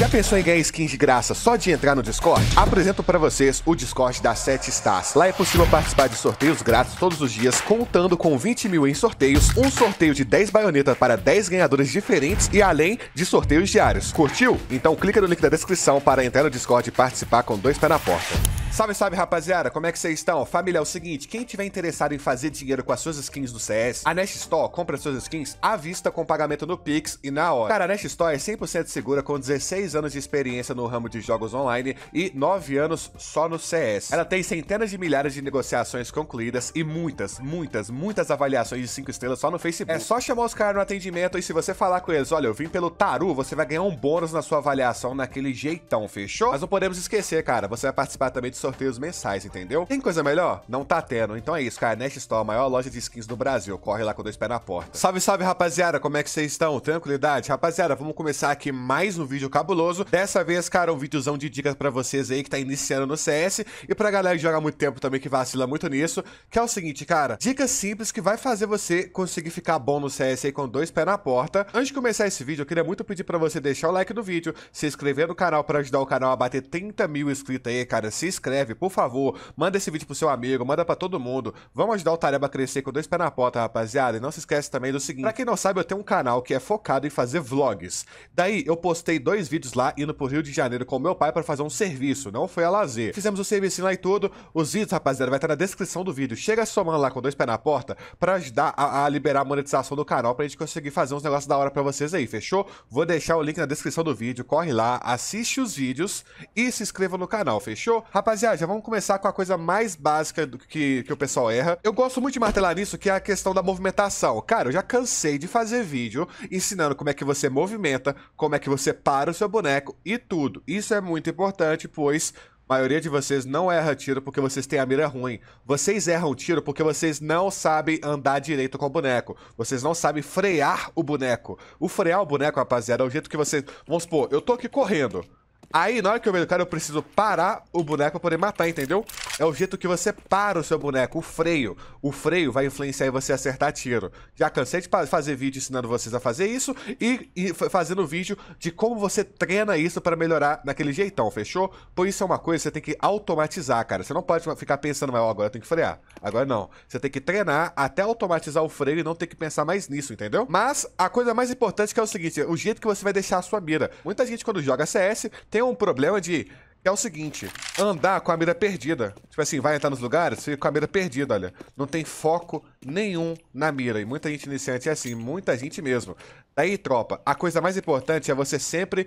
Já pensou em ganhar skins de graça só de entrar no Discord? Apresento para vocês o Discord da 7 Stars. Lá é possível participar de sorteios grátis todos os dias, contando com 20 mil em sorteios, um sorteio de 10 baionetas para 10 ganhadores diferentes e além de sorteios diários. Curtiu? Então clica no link da descrição para entrar no Discord e participar com dois pés na porta. Salve, salve, rapaziada! Como é que vocês estão? Família, é o seguinte, quem tiver interessado em fazer dinheiro com as suas skins do CS, a Nest Store compra suas skins à vista com pagamento no Pix e na hora. Cara, a Nest Store é 100% segura com 16 10 anos de experiência no ramo de jogos online e 9 anos só no CS. Ela tem centenas de milhares de negociações concluídas e muitas, muitas, muitas avaliações de 5 estrelas só no Facebook. É só chamar os caras no atendimento e se você falar com eles, olha, eu vim pelo Taru, você vai ganhar um bônus na sua avaliação naquele jeitão, fechou? Mas não podemos esquecer, cara, você vai participar também de sorteios mensais, entendeu? Tem coisa melhor? Não tá tendo. Então é isso, cara. Nest Store, a maior loja de skins do Brasil. Corre lá com dois pés na porta. Salve, salve, rapaziada. Como é que vocês estão? Tranquilidade? Rapaziada, vamos começar aqui mais um vídeo cabuloso Veloso. Dessa vez, cara, um videozão de dicas para vocês aí que tá iniciando no CS e pra galera que joga muito tempo também que vacila muito nisso, que é o seguinte, cara, dicas simples que vai fazer você conseguir ficar bom no CS aí com dois pés na porta. Antes de começar esse vídeo, eu queria muito pedir para você deixar o like no vídeo, se inscrever no canal para ajudar o canal a bater 30 mil inscritos aí, cara. Se inscreve, por favor, manda esse vídeo pro seu amigo, manda para todo mundo. Vamos ajudar o Tareba a crescer com dois pés na porta, rapaziada. E não se esquece também do seguinte, para quem não sabe, eu tenho um canal que é focado em fazer vlogs. Daí eu postei dois vídeos lá, indo pro Rio de Janeiro com meu pai para fazer um serviço, não foi a lazer. Fizemos o serviço lá e tudo. Os vídeos, rapaziada, vai estar tá na descrição do vídeo. Chega somando lá com dois pés na porta para ajudar a, a, liberar a monetização do canal pra gente conseguir fazer uns negócios da hora para vocês aí, fechou? Vou deixar o link na descrição do vídeo, corre lá, assiste os vídeos e se inscreva no canal, fechou? Rapaziada, já vamos começar com a coisa mais básica do que, que o pessoal erra. Eu gosto muito de martelar nisso, que é a questão da movimentação. Cara, eu já cansei de fazer vídeo ensinando como é que você movimenta, como é que você para o seu boneco boneco e tudo. Isso é muito importante, pois a maioria de vocês não erra tiro porque vocês têm a mira ruim. Vocês erram tiro porque vocês não sabem andar direito com o boneco. Vocês não sabem frear o boneco. O frear o boneco, rapaziada, é o jeito que vocês. Vamos supor, eu tô aqui correndo. Aí, na hora que eu vejo o cara, eu preciso parar o boneco pra poder matar, entendeu? É o jeito que você para o seu boneco, o freio. O freio vai influenciar em você acertar tiro. Já cansei de fazer vídeo ensinando vocês a fazer isso e, e fazendo vídeo de como você treina isso para melhorar naquele jeitão, fechou? Pois isso é uma coisa que você tem que automatizar, cara. Você não pode ficar pensando, mas oh, agora eu tenho que frear. Agora não. Você tem que treinar até automatizar o freio e não ter que pensar mais nisso, entendeu? Mas a coisa mais importante é o seguinte, é o jeito que você vai deixar a sua mira. Muita gente quando joga CS tem um problema de. Que é o seguinte, andar com a mira perdida. Tipo assim, vai entrar nos lugares com a mira perdida, olha. Não tem foco nenhum na mira. E muita gente iniciante é assim, muita gente mesmo. Daí, tropa, a coisa mais importante é você sempre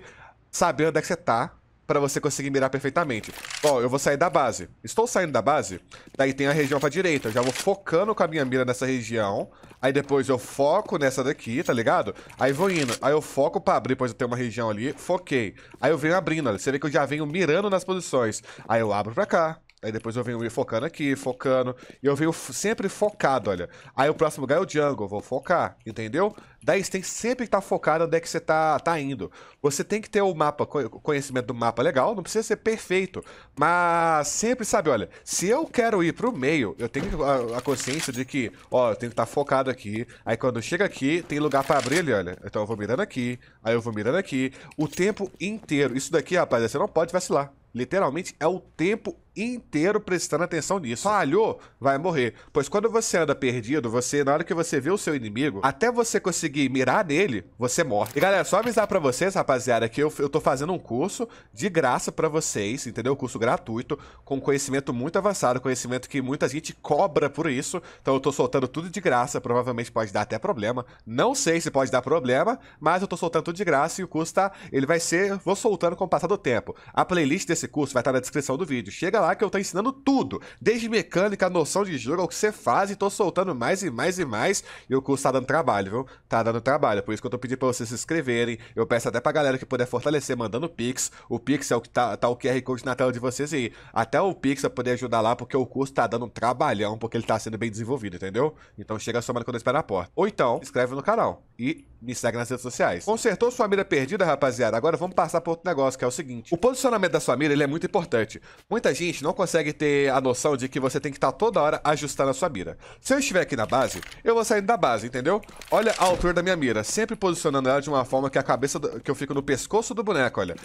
saber onde é que você tá, para você conseguir mirar perfeitamente. Ó, eu vou sair da base. Estou saindo da base, daí tem a região pra direita. Eu já vou focando com a minha mira nessa região. Aí depois eu foco nessa daqui, tá ligado? Aí vou indo. Aí eu foco pra abrir, pois eu tenho uma região ali. Foquei. Aí eu venho abrindo, olha. Você vê que eu já venho mirando nas posições. Aí eu abro pra cá. Aí depois eu venho focando aqui, focando. E eu venho sempre focado, olha. Aí o próximo lugar é o jungle, vou focar, entendeu? Daí você tem sempre que estar tá focado onde é que você tá, tá indo. Você tem que ter o mapa, conhecimento do mapa legal, não precisa ser perfeito. Mas sempre sabe, olha, se eu quero ir pro meio, eu tenho a, consciência de que, ó, eu tenho que estar tá focado aqui. Aí quando chega aqui, tem lugar para abrir ali, olha. Então eu vou mirando aqui, aí eu vou mirando aqui. O tempo inteiro. Isso daqui, rapaz, você não pode vacilar. Literalmente é o tempo inteiro prestando atenção nisso. Falhou, vai morrer. Pois quando você anda perdido, você, na hora que você vê o seu inimigo, até você conseguir mirar nele, você morre. E galera, só avisar para vocês, rapaziada, que eu, eu tô fazendo um curso de graça para vocês, entendeu? Curso gratuito, com conhecimento muito avançado, conhecimento que muita gente cobra por isso. Então eu tô soltando tudo de graça, provavelmente pode dar até problema. Não sei se pode dar problema, mas eu tô soltando tudo de graça e o curso tá, ele vai ser, vou soltando com o passar do tempo. A playlist desse curso vai estar tá na descrição do vídeo. Chega lá lá que eu tô ensinando tudo. Desde mecânica, noção de jogo, é o que você faz, e tô soltando mais e mais e mais. E o curso tá dando trabalho, viu? Tá dando trabalho. Por isso que eu tô pedindo pra vocês se inscreverem. Eu peço até pra galera que puder fortalecer, mandando Pix. O Pix é o que tá, tá o QR Code na tela de vocês aí. Até o Pix vai poder ajudar lá, porque o curso tá dando um trabalhão, porque ele tá sendo bem desenvolvido, entendeu? Então chega somando quando eu esperar a porta. Ou então, inscreve no canal e me segue nas redes sociais. Consertou sua mira perdida, rapaziada? Agora vamos passar para outro negócio, que é o seguinte. O posicionamento da sua mira, ele é muito importante. Muita gente não consegue ter a noção de que você tem que estar tá toda hora ajustando a sua mira. Se eu estiver aqui na base, eu vou saindo da base, entendeu? Olha a altura da minha mira, sempre posicionando ela de uma forma que a cabeça, do... que eu fico no pescoço do boneco, olha.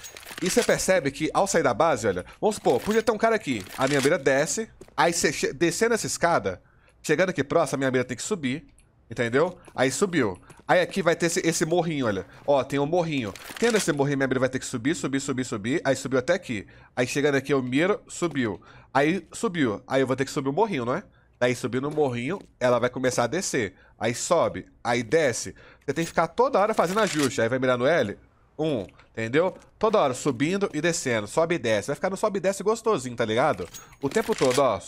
E você percebe que ao sair da base, olha, vamos supor, podia ter um cara aqui. A minha mira desce, aí você che... descendo essa escada, chegando aqui próximo, a minha mira tem que subir. Entendeu? Aí subiu. Aí aqui vai ter esse, esse morrinho, olha. Ó, tem um morrinho. Tendo esse morrinho, minha abelha vai ter que subir, subir, subir, subir. Aí subiu até aqui. Aí chegando aqui, eu miro, subiu. Aí subiu. Aí eu vou ter que subir o morrinho, não é? Daí subindo o morrinho, ela vai começar a descer. Aí sobe, aí desce. Você tem que ficar toda hora fazendo ajuste. Aí vai mirar no L. Um, entendeu? Toda hora subindo e descendo. Sobe e desce. Vai ficar no sobe e desce gostosinho, tá ligado? O tempo todo, ó.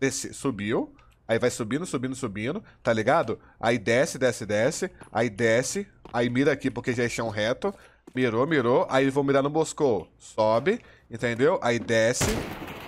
Desce, subiu. Aí vai subindo, subindo, subindo, tá ligado? Aí desce, desce, desce, aí desce, aí mira aqui porque já é chão reto. Mirou, mirou, aí vou mirar no Moscou. Sobe, entendeu? Aí desce,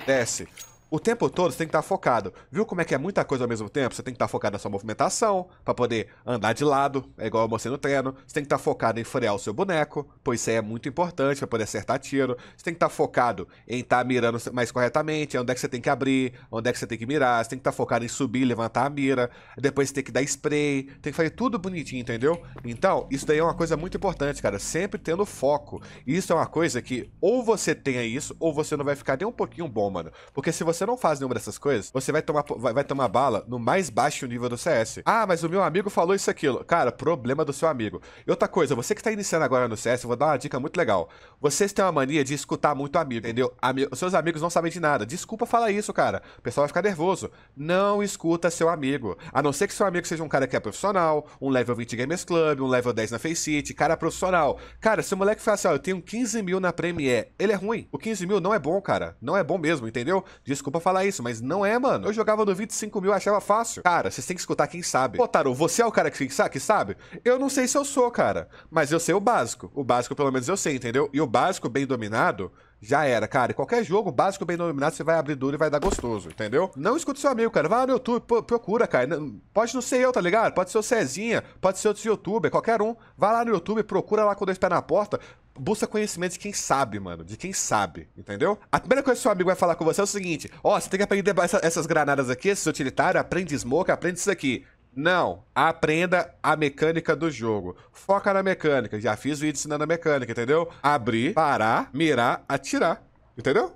desce. O tempo todo você tem que estar tá focado. Viu como é que é muita coisa ao mesmo tempo? Você tem que estar tá focado na sua movimentação, para poder andar de lado, é igual eu mostrei no treino. Você tem que estar tá focado em frear o seu boneco, pois isso aí é muito importante para poder acertar tiro. Você tem que estar focado em estar mirando mais corretamente, onde é que você tem que abrir, onde é que você tem que mirar. Você tem que estar focado em subir, levantar a mira. Depois você tem que dar spray, tem que fazer tudo bonitinho, entendeu? Então, isso daí é uma coisa muito importante, cara. Sempre tendo foco. Isso é uma coisa que ou você tenha isso, ou você não vai ficar nem um pouquinho bom, mano. Porque se você você não faz nenhuma dessas coisas, você vai tomar, vai, vai tomar bala no mais baixo nível do CS. Ah, mas o meu amigo falou isso aquilo. Cara, problema do seu amigo. E outra coisa, você que tá iniciando agora no CS, eu vou dar uma dica muito legal. Vocês têm uma mania de escutar muito amigo, entendeu? Ami seus amigos não sabem de nada. Desculpa falar isso, cara. O pessoal vai ficar nervoso. Não escuta seu amigo. A não ser que seu amigo seja um cara que é profissional, um level 20 Gamers Club, um level 10 na Face City, cara profissional. Cara, se o moleque falar assim, ó, eu tenho 15 mil na Premiere, ele é ruim. O 15 mil não é bom, cara. Não é bom mesmo, entendeu? Desculpa falar isso, mas não é, mano. Eu jogava no 25 mil, achava fácil. Cara, vocês têm que escutar quem sabe. Pô, Taro, você é o cara que sabe? Eu não sei se eu sou, cara. Mas eu sei o básico. O básico, pelo menos, eu sei, entendeu? E o básico bem dominado, já era, cara. E qualquer jogo básico bem dominado, você vai abrir duro e vai dar gostoso, entendeu? Não escuta seu amigo, cara. Vai no YouTube, procura, cara. Pode não ser eu, tá ligado? Pode ser o Cezinha, pode ser outro youtuber, qualquer um. Vai lá no YouTube, procura lá com dois pés na porta. Busca conhecimento de quem sabe, mano. De quem sabe, entendeu? A primeira coisa que seu amigo vai falar com você é o seguinte: Ó, oh, você tem que aprender essa, essas granadas aqui, esses utilitários, aprende smoke, aprende isso aqui. Não, aprenda a mecânica do jogo. Foca na mecânica. Já fiz vídeo ensinando a mecânica, entendeu? Abrir, parar, mirar, atirar. Entendeu?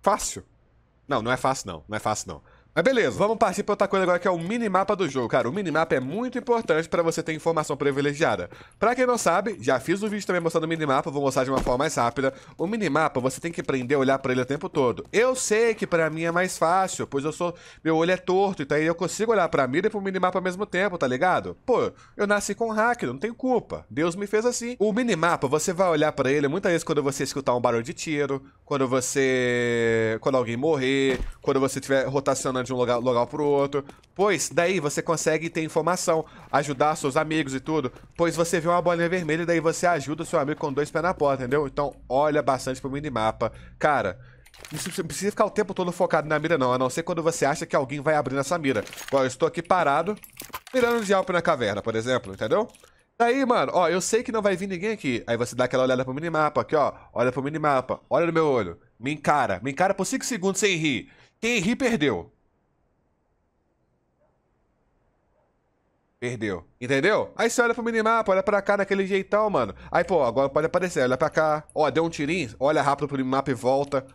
Fácil. Não, não é fácil não. Não é fácil não. Mas beleza, vamos partir para outra coisa agora que é o minimapa do jogo. Cara, o minimapa é muito importante para você ter informação privilegiada. Para quem não sabe, já fiz um vídeo também mostrando o minimapa, vou mostrar de uma forma mais rápida. O minimapa você tem que aprender a olhar para ele o tempo todo. Eu sei que para mim é mais fácil, pois eu sou meu olho é torto, então aí eu consigo olhar para mira e pro minimapa ao mesmo tempo, tá ligado? Pô, eu nasci com hack, não tenho culpa. Deus me fez assim. O minimapa você vai olhar para ele muitas vezes quando você escutar um barulho de tiro, quando você quando alguém morrer, quando você estiver rotacionando de um lugar, lugar para o outro. Pois daí você consegue ter informação, ajudar seus amigos e tudo. Pois você vê uma bolinha vermelha e daí você ajuda seu amigo com dois pés na porta, entendeu? Então olha bastante pro minimapa. Cara, não precisa ficar o tempo todo focado na mira, não. A não ser quando você acha que alguém vai abrir nessa mira. Ó, eu estou aqui parado, mirando de alp na caverna, por exemplo, entendeu? Daí, mano, ó, eu sei que não vai vir ninguém aqui. Aí você dá aquela olhada pro minimapa aqui, ó. Olha pro minimapa, olha no meu olho. Me encara, me encara por 5 segundos sem rir. Quem rir, perdeu. Perdeu. Entendeu? Aí você olha pro minimapa, olha pra cá daquele jeitão, mano. Aí, pô, agora pode aparecer. Olha pra cá. Ó, deu um tirinho. Olha rápido pro minimapa e volta.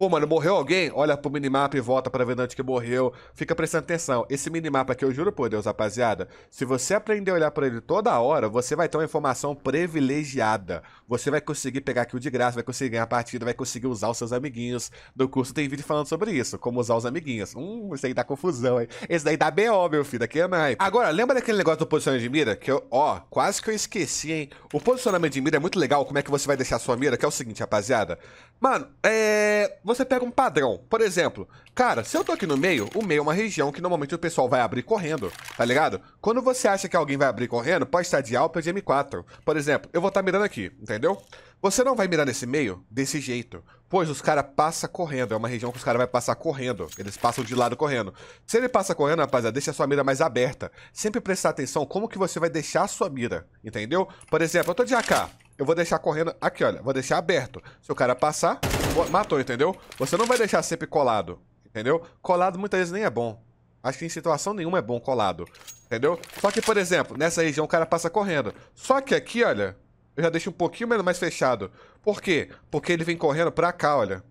Pô, mano, morreu alguém? Olha pro minimapa e volta pra ver de onde que morreu. Fica prestando atenção. Esse minimapa aqui, eu juro por Deus, rapaziada. Se você aprender a olhar pra ele toda hora, você vai ter uma informação privilegiada. Você vai conseguir pegar aquilo de graça, vai conseguir ganhar a partida, vai conseguir usar os seus amiguinhos. No curso tem vídeo falando sobre isso, como usar os amiguinhos. Hum, isso aí dá confusão, hein? Esse daí dá BO, meu filho, daqui é mais. Agora, lembra daquele negócio do posicionamento de mira? Que eu, ó, quase que eu esqueci, hein? O posicionamento de mira é muito legal, como é que você vai deixar a sua mira, que é o seguinte, rapaziada. Mano, é você pega um padrão. Por exemplo, cara, se eu tô aqui no meio, o meio é uma região que normalmente o pessoal vai abrir correndo, tá ligado? Quando você acha que alguém vai abrir correndo, pode estar de Alpa de M4. Por exemplo, eu vou estar tá mirando aqui, entendeu? Você não vai mirar nesse meio desse jeito, pois os caras passam correndo. É uma região que os caras vão passar correndo. Eles passam de lado correndo. Se ele passa correndo, rapaziada, deixa a sua mira mais aberta. Sempre prestar atenção como que você vai deixar a sua mira, entendeu? Por exemplo, eu tô de AK. Eu vou deixar correndo aqui, olha. Vou deixar aberto. Se o cara passar, matou, entendeu? Você não vai deixar sempre colado, entendeu? Colado muitas vezes nem é bom. Acho que em situação nenhuma é bom colado, entendeu? Só que, por exemplo, nessa região o cara passa correndo. Só que aqui, olha, eu já deixo um pouquinho mais fechado. Por quê? Porque ele vem correndo pra cá, olha.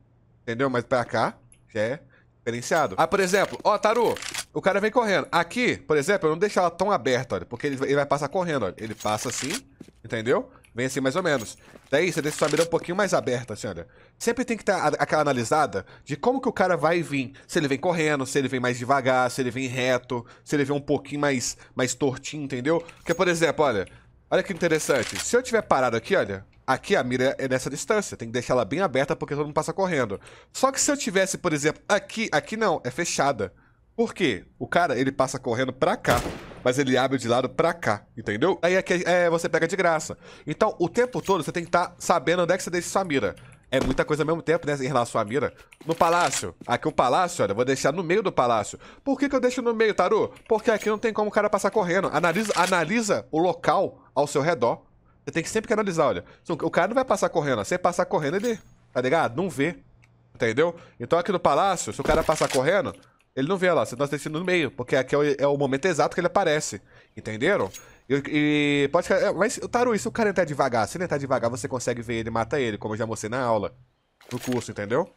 Entendeu? Mas pra cá já é diferenciado. Ah, por exemplo, ó, Taru, o cara vem correndo. Aqui, por exemplo, eu não deixo ela tão aberta, olha, porque ele vai, ele vai passar correndo, olha. Ele passa assim, entendeu? Vem assim, mais ou menos. Daí você deixa sua mira um pouquinho mais aberta, assim, olha. Sempre tem que ter aquela analisada de como que o cara vai vir. Se ele vem correndo, se ele vem mais devagar, se ele vem reto, se ele vem um pouquinho mais, mais tortinho, entendeu? Porque, por exemplo, olha. Olha que interessante. Se eu tiver parado aqui, olha. Aqui a mira é nessa distância. Tem que deixar ela bem aberta porque todo mundo passa correndo. Só que se eu tivesse, por exemplo, aqui... Aqui não, é fechada. Por quê? O cara, ele passa correndo pra cá, mas ele abre de lado pra cá, entendeu? Aí aqui, é, é, você pega de graça. Então, o tempo todo, você tem que estar tá sabendo onde é que você deixa sua mira. É muita coisa ao mesmo tempo, né, em relação à mira. No palácio. Aqui o palácio, olha, eu vou deixar no meio do palácio. Por que, que eu deixo no meio, Taru? Porque aqui não tem como o cara passar correndo. Analisa, analisa o local ao seu redor. Você tem que sempre que analisar, olha. O cara não vai passar correndo. Se ele passar correndo, ele, tá ligado? Não vê. Entendeu? Então aqui no palácio, se o cara passar correndo, ele não vê lá, você tá descendo no meio, porque aqui é o, é o momento exato que ele aparece. Entenderam? E, e pode. É, mas, Taru, e se o cara entrar devagar? Se ele entrar devagar, você consegue ver ele e mata ele, como eu já mostrei na aula. No curso, entendeu?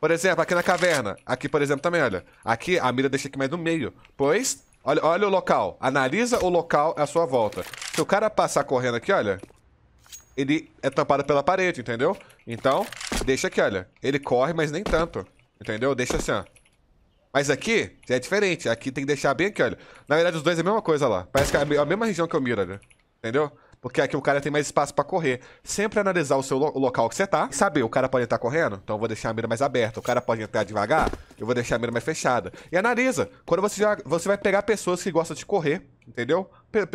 Por exemplo, aqui na caverna. Aqui, por exemplo, também, olha. Aqui, a mira deixa aqui mais no meio. Pois, olha, olha o local. Analisa o local à sua volta. Se o cara passar correndo aqui, olha. Ele é tampado pela parede, entendeu? Então, deixa aqui, olha. Ele corre, mas nem tanto. Entendeu? Deixa assim, ó. Mas aqui já é diferente. Aqui tem que deixar bem aqui, olha. Na verdade, os dois é a mesma coisa lá. Parece que é a mesma região que eu miro, olha. Entendeu? Porque aqui o cara tem mais espaço pra correr. Sempre analisar o seu lo o local que você tá. Saber, o cara pode entrar correndo, então eu vou deixar a mira mais aberta. O cara pode entrar devagar, eu vou deixar a mira mais fechada. E analisa. Quando você, já, você vai pegar pessoas que gostam de correr, Entendeu?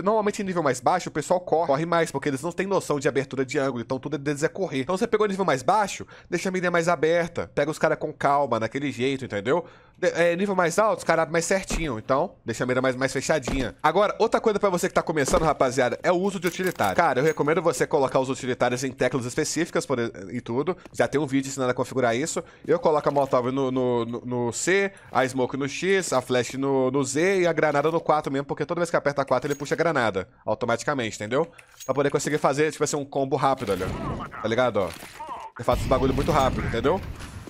Normalmente em nível mais baixo, o pessoal corre, corre mais, porque eles não têm noção de abertura de ângulo, então tudo deles é correr. Então você pegou nível mais baixo, deixa a mira mais aberta, pega os caras com calma, naquele jeito, entendeu? De é, nível mais alto, os caras abrem mais certinho, então deixa a mira mais, mais fechadinha. Agora, outra coisa para você que tá começando, rapaziada, é o uso de utilitário. Cara, eu recomendo você colocar os utilitários em teclas específicas por, e tudo. Já tem um vídeo ensinando a configurar isso. Eu coloco a Molotov no, no, no, no C, a Smoke no X, a Flash no, no Z e a Granada no 4 mesmo, porque toda vez que aperta 4, ele puxa a granada. Automaticamente, entendeu? Pra poder conseguir fazer, tipo assim, um combo rápido ali, Tá ligado, ó? Você faz esse bagulho muito rápido, entendeu?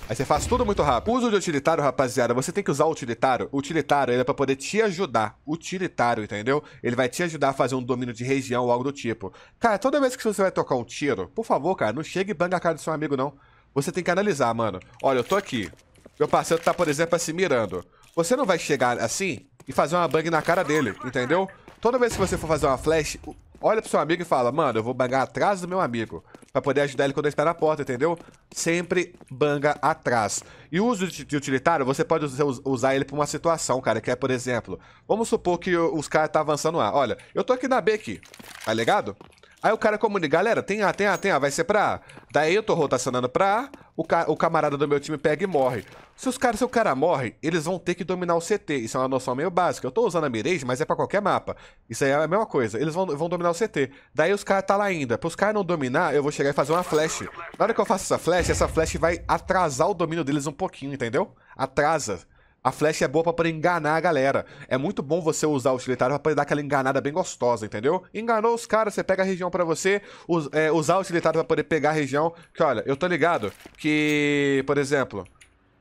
Aí você faz tudo muito rápido. Uso de utilitário, rapaziada, você tem que usar o utilitário. O utilitário, ele é pra poder te ajudar. Utilitário, entendeu? Ele vai te ajudar a fazer um domínio de região ou algo do tipo. Cara, toda vez que você vai tocar um tiro, por favor, cara, não chegue e banga a cara do seu amigo, não. Você tem que analisar, mano. Olha, eu tô aqui. Meu parceiro tá, por exemplo, assim, mirando. Você não vai chegar assim e fazer uma bang na cara dele, entendeu? Toda vez que você for fazer uma flash, olha pro seu amigo e fala, mano, eu vou bangar atrás do meu amigo. Pra poder ajudar ele quando ele está na porta, entendeu? Sempre banga atrás. E o uso de utilitário, você pode usar ele pra uma situação, cara, que é, por exemplo, vamos supor que os caras tá avançando lá. Olha, eu tô aqui na B aqui, tá ligado? Aí o cara comunica, galera, tem A, tem A, tem A, vai ser pra A. Daí eu tô rotacionando pra A, o, ca o camarada do meu time pega e morre. Se, os caras, se o cara morre, eles vão ter que dominar o CT. Isso é uma noção meio básica. Eu tô usando a Mirage, mas é pra qualquer mapa. Isso aí é a mesma coisa. Eles vão, vão dominar o CT. Daí os caras tá lá ainda. Pros caras não dominar, eu vou chegar e fazer uma flash. Na hora que eu faço essa flash, essa flash vai atrasar o domínio deles um pouquinho, entendeu? Atrasa. A flecha é boa pra poder enganar a galera. É muito bom você usar o utilitário pra poder dar aquela enganada bem gostosa, entendeu? Enganou os caras, você pega a região pra você, us, é, usar o utilitário pra poder pegar a região. Que olha, eu tô ligado que, por exemplo,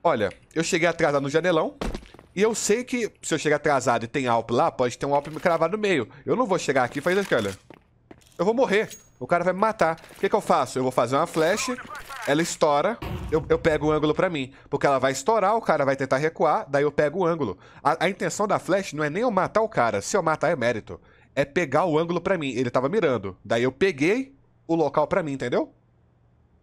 olha, eu cheguei atrasado no janelão. E eu sei que se eu chegar atrasado e tem Alp lá, pode ter um Alp cravado no meio. Eu não vou chegar aqui e fazer, olha, eu vou morrer. O cara vai me matar. O que, que eu faço? Eu vou fazer uma flash, ela estoura, eu, eu pego o um ângulo pra mim. Porque ela vai estourar, o cara vai tentar recuar, daí eu pego o ângulo. A, a, intenção da flash não é nem eu matar o cara, se eu matar é mérito. É pegar o ângulo pra mim. Ele tava mirando. Daí eu peguei o local pra mim, entendeu?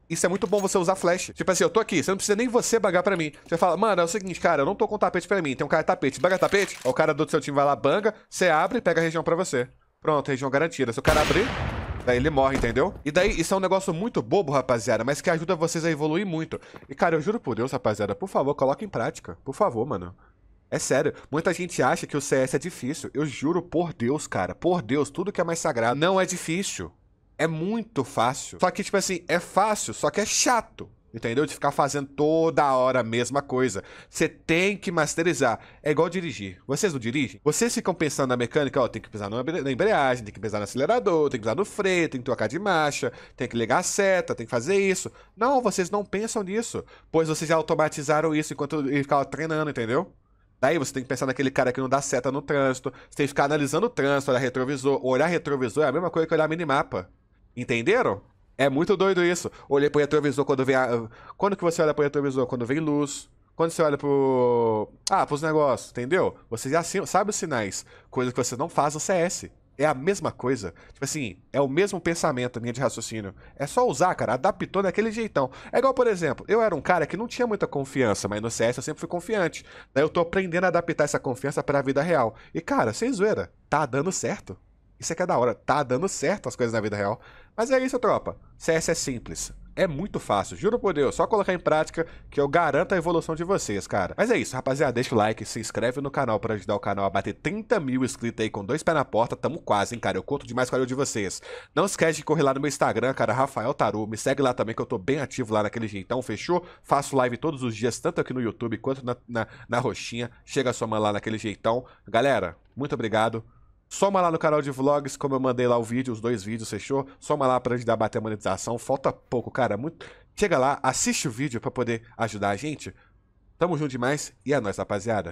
Isso é muito bom você usar flash. Tipo assim, eu tô aqui, você não precisa nem você bagar pra mim. Você fala, mano, é o seguinte, cara, eu não tô com tapete pra mim, tem um cara tapete. Baga tapete, o cara do seu time vai lá, banga, você abre e pega a região pra você. Pronto, região garantida. Se o cara abrir, daí ele morre, entendeu? E daí, isso é um negócio muito bobo, rapaziada, mas que ajuda vocês a evoluir muito. E, cara, eu juro por Deus, rapaziada, por favor, coloque em prática. Por favor, mano. É sério, muita gente acha que o CS é difícil. Eu juro por Deus, cara. Por Deus, tudo que é mais sagrado não é difícil. É muito fácil. Só que, tipo assim, é fácil, só que é chato. Entendeu? De ficar fazendo toda hora a mesma coisa. Você tem que masterizar. É igual dirigir. Vocês não dirigem? Vocês ficam pensando na mecânica, ó, tem que pisar na embreagem, tem que pisar no acelerador, tem que pisar no freio, tem que trocar de marcha, tem que ligar a seta, tem que fazer isso. Não, vocês não pensam nisso, pois vocês já automatizaram isso enquanto ele ficava treinando, entendeu? Daí você tem que pensar naquele cara que não dá seta no trânsito, você tem que ficar analisando o trânsito, olhar retrovisor. Olhar retrovisor é a mesma coisa que olhar minimapa. Entenderam? É muito doido isso. Olhei pro retrovisor quando vem a... Quando que você olha pro retrovisor? Quando vem luz. Quando você olha pro... Ah, pros negócios, entendeu? Você já sabe os sinais. Coisa que você não faz no CS. É, é a mesma coisa. Tipo assim, é o mesmo pensamento, linha de raciocínio. É só usar, cara. Adaptou daquele jeitão. É igual, por exemplo, eu era um cara que não tinha muita confiança, mas no CS eu sempre fui confiante. Daí eu tô aprendendo a adaptar essa confiança para a vida real. E, cara, sem zoeira, tá dando certo. Isso é que é da hora. Tá dando certo as coisas na vida real. Mas é isso, tropa. CS é simples. É muito fácil, juro por Deus, só colocar em prática que eu garanto a evolução de vocês, cara. Mas é isso, rapaziada, deixa o like, se inscreve no canal para ajudar o canal a bater 30 mil inscritos aí com dois pés na porta, tamo quase, hein, cara, eu conto demais com a ajuda de vocês. Não esquece de correr lá no meu Instagram, cara, Rafael Taru, me segue lá também que eu tô bem ativo lá naquele jeitão, fechou? Faço live todos os dias, tanto aqui no YouTube quanto na, na, na roxinha, chega a sua mão lá naquele jeitão. Galera, muito obrigado, Soma lá no canal de vlogs, como eu mandei lá o vídeo, os dois vídeos, fechou? Soma lá pra ajudar a bater a monetização. Falta pouco, cara. Muito... Chega lá, assiste o vídeo pra poder ajudar a gente. Tamo junto demais e é nóis, rapaziada.